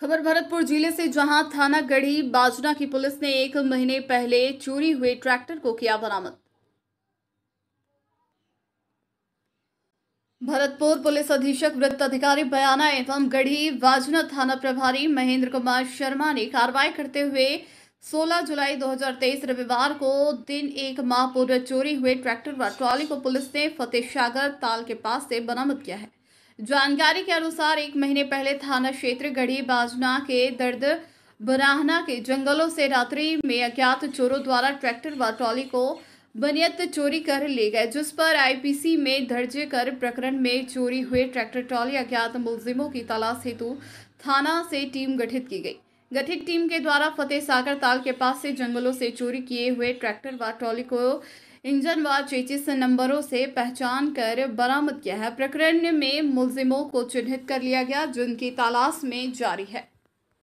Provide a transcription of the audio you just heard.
खबर भरतपुर जिले से जहां थाना गढ़ी बाजना की पुलिस ने एक महीने पहले चोरी हुए ट्रैक्टर को किया बरामद भरतपुर पुलिस अधीक्षक वृत्त अधिकारी बयाना एवं गढ़ी बाजना थाना प्रभारी महेंद्र कुमार शर्मा ने कार्रवाई करते हुए 16 जुलाई 2023 रविवार को दिन एक माह पूर्व चोरी हुए ट्रैक्टर व ट्रॉली को पुलिस ने फतेह सागर ताल के पास से बरामद किया है जानकारी के अनुसार एक महीने पहले थाना क्षेत्र गढ़ी बाजना के दर्द बराहना के जंगलों से रात्रि में अज्ञात चोरों द्वारा ट्रैक्टर व ट्रॉली को बनियत चोरी कर ले गए जिस पर आईपीसी में दर्ज कर प्रकरण में चोरी हुए ट्रैक्टर ट्रॉली अज्ञात मुलजिमों की तलाश हेतु थाना से टीम गठित की गई गठित टीम के द्वारा फतेह सागर ताल के पास से जंगलों से चोरी किए हुए ट्रैक्टर व ट्रॉली को इंजन व चेचिस नंबरों से पहचान कर बरामद किया है प्रकरण में मुलजिमों को चिन्हित कर लिया गया जिनकी तलाश में जारी है